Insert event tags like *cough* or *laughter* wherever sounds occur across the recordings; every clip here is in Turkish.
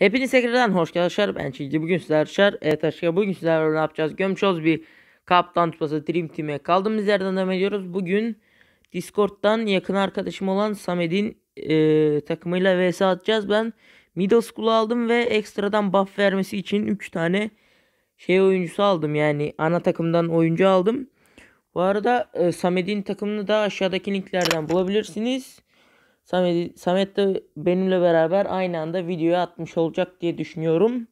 Hepiniz tekrardan hoş arkadaşlar. Ben Çiğci. Bugün sizler arkadaşlar. Evet arkadaşlar bugün sizlerle ne yapacağız? Gömçoz bir kaptan tutması Dream Team'e kaldığımız yerden devam ediyoruz. Bugün Discord'dan yakın arkadaşım olan Samed'in e, takımıyla vs atacağız. Ben Middle School'u aldım ve ekstradan buff vermesi için 3 tane şey oyuncusu aldım. Yani ana takımdan oyuncu aldım. Bu arada e, Samet'in takımını da aşağıdaki linklerden bulabilirsiniz. Samet, Samet de benimle beraber aynı anda videoyu atmış olacak diye düşünüyorum.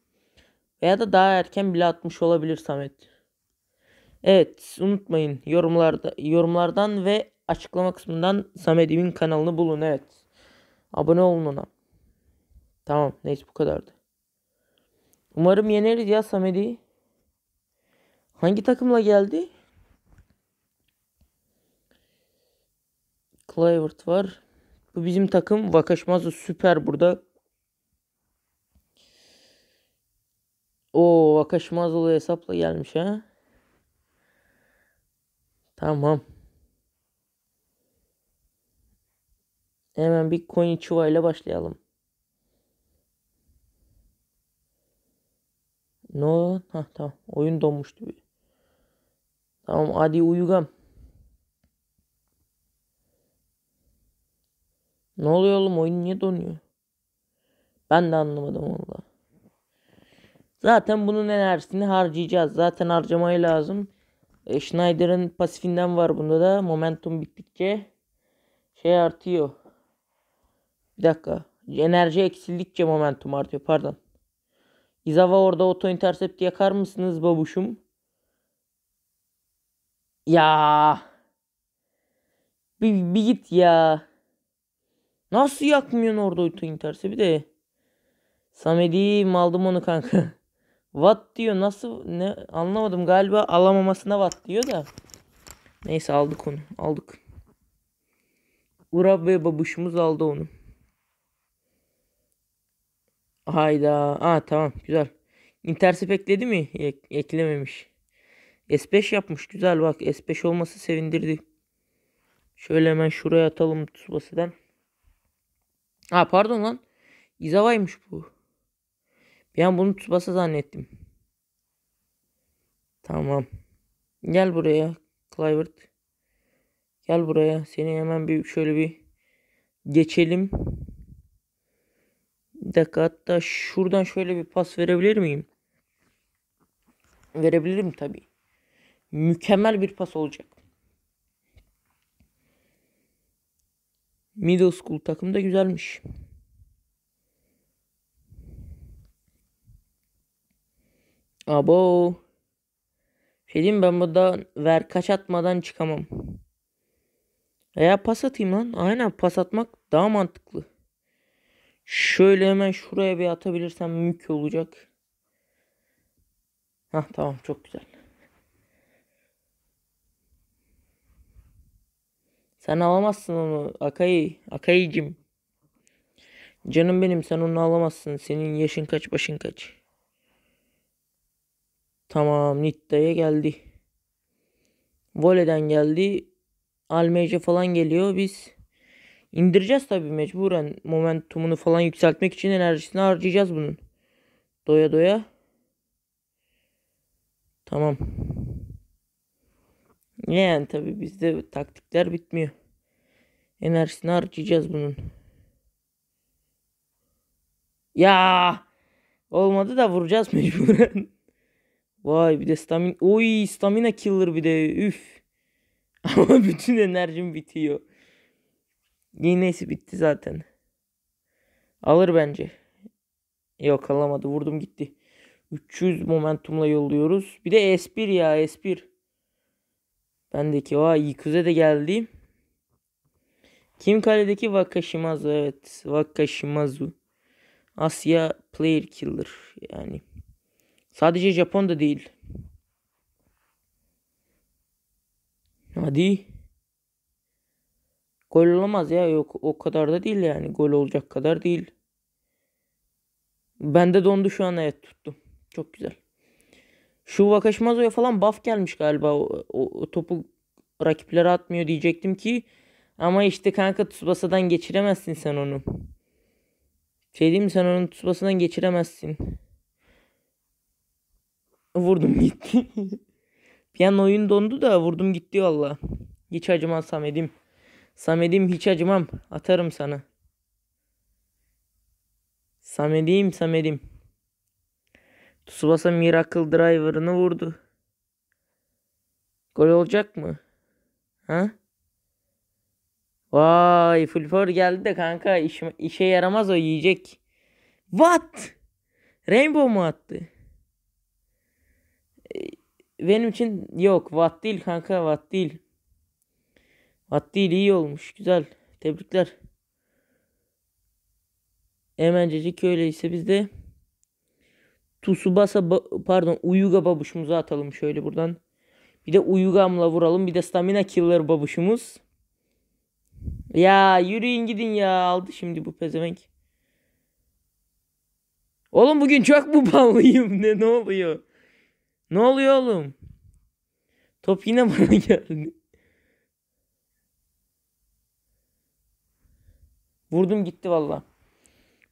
Veya da daha erken bile atmış olabilir Samet. Evet unutmayın yorumlarda, yorumlardan ve açıklama kısmından Sametimin kanalını bulun evet. Abone olun ona. Tamam neyse bu kadardı. Umarım yeneriz ya Sameti. Hangi takımla geldi? Clivert var. Bu bizim takım. Vakaşmazı süper burada. O Vakaşmazlı hesapla gelmiş ha. Tamam. Hemen bir Konichiwa ile başlayalım. No, ha tamam. Oyun donmuştu. Tamam hadi Uyugam. Ne oluyor oğlum oyun niye donuyor? Ben de anlamadım valla. Zaten bunun enerjisini harcayacağız. Zaten harcamayı lazım. E, Schneider'ın pasifinden var bunda da. Momentum bittikçe şey artıyor. Bir dakika. Enerji eksildikçe momentum artıyor. Pardon. İzava orada auto intercept yakar mısınız babuşum? Ya. Bir, bir git ya. Nasıl yakmıyorsun orada Uytu Interse bir de. Samedi aldım onu kanka. *laughs* Watt diyor nasıl ne anlamadım galiba alamamasına watt diyor da. Neyse aldık onu aldık. Urab ve babuşumuz aldı onu. Hayda. ah tamam güzel. Intersep ekledi mi? Ek eklememiş. S5 yapmış. Güzel bak. S5 olması sevindirdi. Şöyle hemen şuraya atalım basiden. Ha pardon lan. İzava'ymış bu. Bir an bunu Tsubasa zannettim. Tamam. Gel buraya Clivert. Gel buraya. Seni hemen bir şöyle bir geçelim. Bir dakika hatta şuradan şöyle bir pas verebilir miyim? Verebilirim tabii. Mükemmel bir pas olacak. Middle School takım da güzelmiş. Abo. Şey diyeyim ben burada ver kaç atmadan çıkamam. Veya pas atayım lan. Aynen pas atmak daha mantıklı. Şöyle hemen şuraya bir atabilirsem mük olacak. Hah tamam çok güzel. Sen alamazsın onu Akai. Akai'cim. Canım benim sen onu alamazsın. Senin yaşın kaç başın kaç. Tamam Nitta'ya geldi. Vole'den geldi. Almeyce falan geliyor. Biz indireceğiz tabii mecburen. Momentumunu falan yükseltmek için enerjisini harcayacağız bunun. Doya doya. Tamam. Yani tabii bizde taktikler bitmiyor. Enerjisini harcayacağız bunun. Ya olmadı da vuracağız mecburen. *laughs* Vay bir de stamina. Oy stamina killer bir de. Üf. *laughs* Ama bütün enerjim bitiyor. Yenisi bitti zaten. Alır bence. Yok alamadı. Vurdum gitti. 300 momentumla yolluyoruz. Bir de S1 ya S1. Bendeki vay 200'e de geldi. Kim kaledeki Vakashimazu evet Vakashimazu. Asya player killer yani. Sadece Japon da değil. Hadi. Gol olamaz ya yok o kadar da değil yani gol olacak kadar değil. Bende dondu şu an evet tuttum. Çok güzel. Şu Vakaşmazo'ya falan buff gelmiş galiba. O, o, o topu rakiplere atmıyor diyecektim ki ama işte kanka Tsubasa'dan geçiremezsin sen onu. Şey diyeyim mi sen onu Tsubasa'dan geçiremezsin. Vurdum gitti. bir *laughs* an oyun dondu da vurdum gitti valla. Hiç acımam Samet'im. Samet'im hiç acımam. Atarım sana. Samet'im Samet'im. Tsubasa Miracle Driver'ını vurdu. Gol olacak mı? Ha? Vay Fulfor geldi de kanka iş, işe yaramaz o yiyecek. What? Rainbow mu attı? Ee, benim için yok. What değil kanka. What değil. What değil iyi olmuş. Güzel. Tebrikler. Hemencecik öyleyse biz de Tsubasa pardon Uyuga babuşumuzu atalım şöyle buradan. Bir de Uyugam'la vuralım. Bir de Stamina Killer babuşumuz. Ya yürüyün gidin ya aldı şimdi bu pezevenk. Oğlum bugün çok bu *laughs* ballıyım ne ne oluyor? Ne oluyor oğlum? Top yine bana *laughs* geldi. Vurdum gitti valla.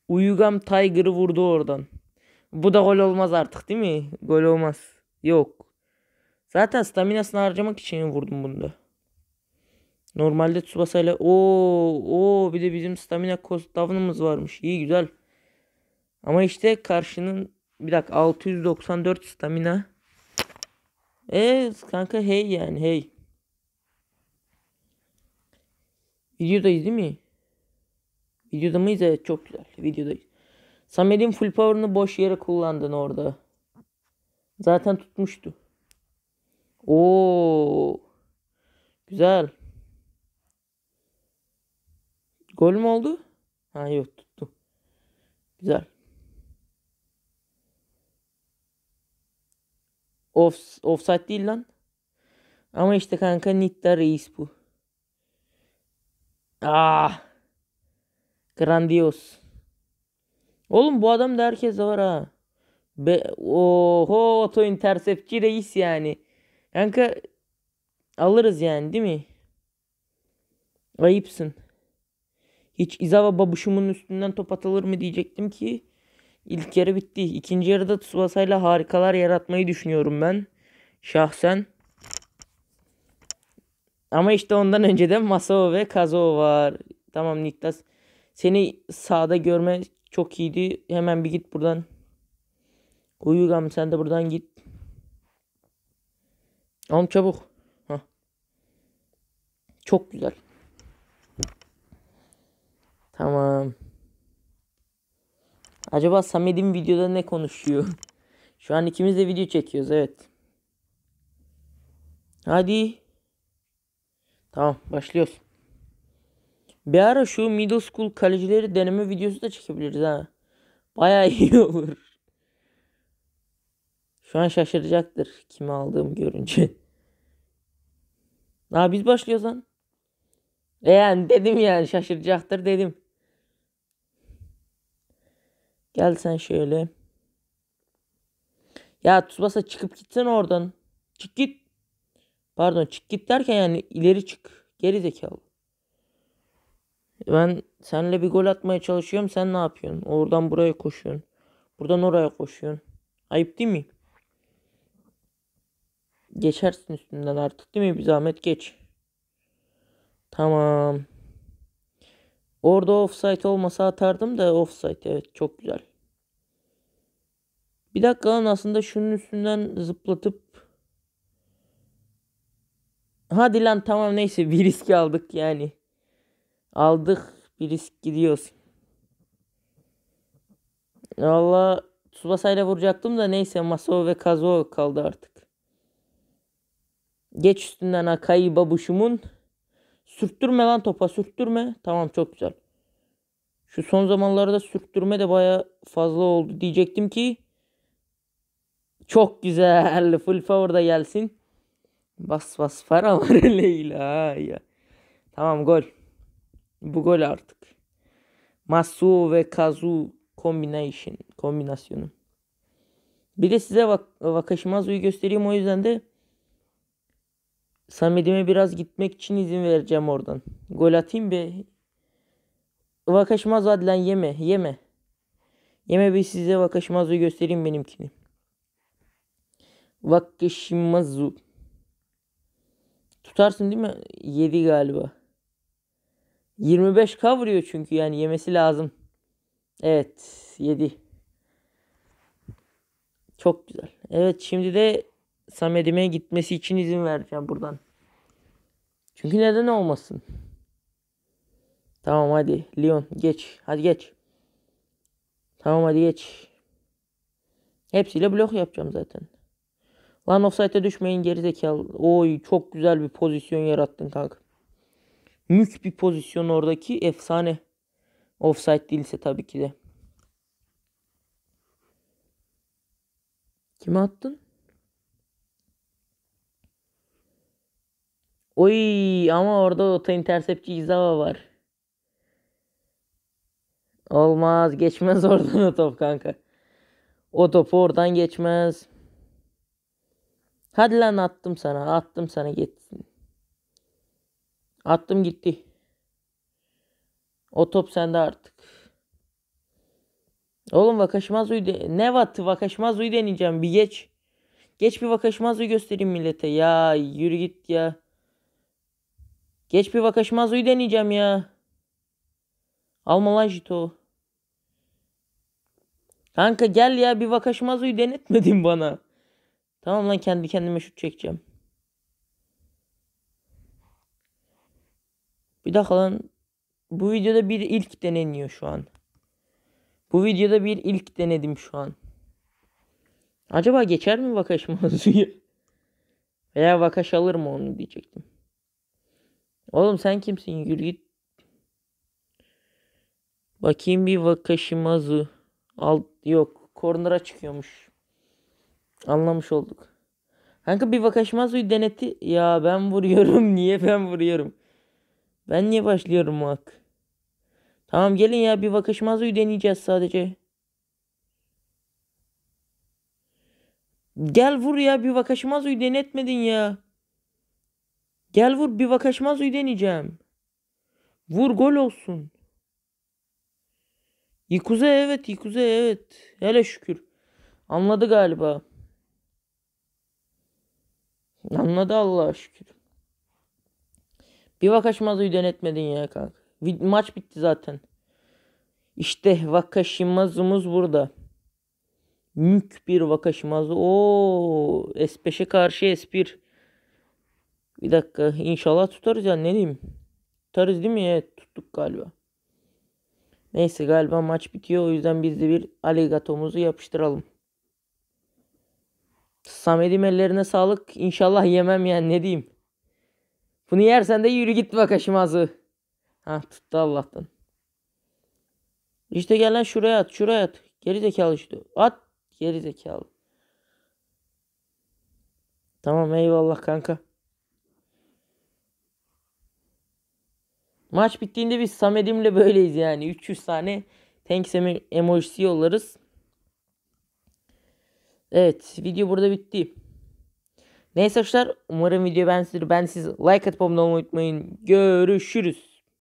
Uyugam Tiger'ı vurdu oradan. Bu da gol olmaz artık değil mi? Gol olmaz. Yok. Zaten staminasını harcamak için vurdum bunda. Normalde Tsubasa ile o o bir de bizim stamina cost varmış. İyi güzel. Ama işte karşının bir dakika 694 stamina. E kanka hey yani hey. Videodayız değil mi? Videoda mıyız? Evet çok güzel. Videodayız. Samet'in full power'ını boş yere kullandın orada. Zaten tutmuştu. Oo. Güzel. Gol mü oldu? Ha yok tuttu. Güzel. Off, offside değil lan. Ama işte kanka Nitta reis bu. Ah. Grandios. Oğlum bu adam da herkes de var ha. Be Oho oto interseptçi reis yani. Kanka alırız yani değil mi? Ayıpsın. Hiç İzawa babuşumun üstünden top atılır mı diyecektim ki ilk yarı bitti. İkinci yarıda Tsubasa ile harikalar yaratmayı düşünüyorum ben. Şahsen. Ama işte ondan önce de Masao ve Kazuo var. Tamam Niklas. Seni sağda görme çok iyiydi. Hemen bir git buradan. Uyugam sen de buradan git. Oğlum çabuk. Heh. Çok güzel. Tamam. Acaba Samet'in videoda ne konuşuyor? *laughs* Şu an ikimiz de video çekiyoruz evet. Hadi. Tamam başlıyoruz. Bir ara şu middle school kalecileri deneme videosu da çekebiliriz ha. Baya iyi *laughs* olur. Şu an şaşıracaktır kimi aldığımı görünce. Ha biz başlıyoruz lan. Yani dedim yani şaşıracaktır dedim. Gel sen şöyle. Ya Tsubasa çıkıp gitsen oradan. Çık git. Pardon çık git derken yani ileri çık. Geri zekalı. Ben senle bir gol atmaya çalışıyorum. Sen ne yapıyorsun? Oradan buraya koşuyorsun. Buradan oraya koşuyorsun. Ayıp değil mi? Geçersin üstünden artık değil mi? Bir zahmet geç. Tamam. Orada offside olmasa atardım da offside evet çok güzel. Bir dakika lan aslında şunun üstünden zıplatıp Hadi lan tamam neyse bir risk aldık yani. Aldık bir risk gidiyoruz. Valla Tsubasa'yla vuracaktım da neyse Masao ve Kazuo kaldı artık. Geç üstünden Akai babuşumun Sürttürme lan topa sürttürme. Tamam çok güzel. Şu son zamanlarda sürttürme de baya fazla oldu. Diyecektim ki çok güzel. *laughs* Full power da gelsin. Bas bas para var *laughs* Leyla ya. Tamam gol. Bu gol artık. Masu ve Kazu combination kombinasyonu. Bir de size vak Vakaşmazu'yu göstereyim o yüzden de Samet'ime biraz gitmek için izin vereceğim oradan. Gol atayım be. Vakaşmaz Adlen yeme yeme. Yeme bir size Vakaşmaz'ı göstereyim benimkini. Vakaşmaz'ı. Tutarsın değil mi? 7 galiba. 25 kavuruyor çünkü yani yemesi lazım. Evet 7. Çok güzel. Evet şimdi de Samet'ime gitmesi için izin vereceğim buradan. Çünkü neden olmasın? Tamam hadi Leon geç. Hadi geç. Tamam hadi geç. Hepsiyle blok yapacağım zaten. Lan offside'e düşmeyin gerizekalı. Oy çok güzel bir pozisyon yarattın kanka. Mük bir pozisyon oradaki efsane. Offside değilse tabii ki de. Kime attın? Oy ama orada ota intersepçi izava var. Olmaz. Geçmez *laughs* oradan o top kanka. O topu oradan geçmez. Hadi lan attım sana. Attım sana gitsin. Attım gitti. O top sende artık. Oğlum vakaşmaz de... Ne vatı Vakaşmazu'yu deneyeceğim. Bir geç. Geç bir vakaşmaz uyu göstereyim millete. Ya yürü git ya. Geç bir vakaşmaz uy deneyeceğim ya. Alma lan Jito. Kanka gel ya bir vakaşmaz uy denetmedin bana. Tamam lan kendi kendime şut çekeceğim. Bir dakika lan. Bu videoda bir ilk deneniyor şu an. Bu videoda bir ilk denedim şu an. Acaba geçer mi Vakaş Mazu'yu? *laughs* Veya Vakaş alır mı onu diyecektim. Oğlum sen kimsin? Yürü git. Bakayım bir Vakashimazu. Al yok. Corner'a çıkıyormuş. Anlamış olduk. Kanka bir Vakashimazu'yu deneti. Ya ben vuruyorum. *laughs* Niye ben vuruyorum? Ben niye başlıyorum muhak? Tamam gelin ya bir Vakashimazu'yu deneyeceğiz sadece. Gel vur ya bir Vakashimazu'yu denetmedin ya. Gel vur bir vakaşmazoyu deneyeceğim. Vur gol olsun. Yıkuze evet yıkuze evet. Hele şükür. Anladı galiba. Anladı Allah'a şükür. Bir Vakaşmazo'yu denetmedin ya kanka. Maç bitti zaten. İşte Vakaşimazumuz burada. Mük bir Vakaşimazu. Oo, S5'e karşı S1. Bir dakika inşallah tutarız ya ne diyeyim. Tutarız değil mi? Evet tuttuk galiba. Neyse galiba maç bitiyor o yüzden biz de bir aligatomuzu yapıştıralım. Samet'im ellerine sağlık. İnşallah yemem yani ne diyeyim. Bunu yersen de yürü git bak aşımazı. Ha tuttu Allah'tan. İşte gel lan şuraya at şuraya at. Geri zekalı işte. At geri zekalı. Tamam eyvallah kanka. Maç bittiğinde biz Samedim'le böyleyiz yani. 300 tane thanks emojisi yollarız. Evet video burada bitti. Neyse arkadaşlar umarım video ben sizi ben siz like atıp abone olmayı unutmayın. Görüşürüz.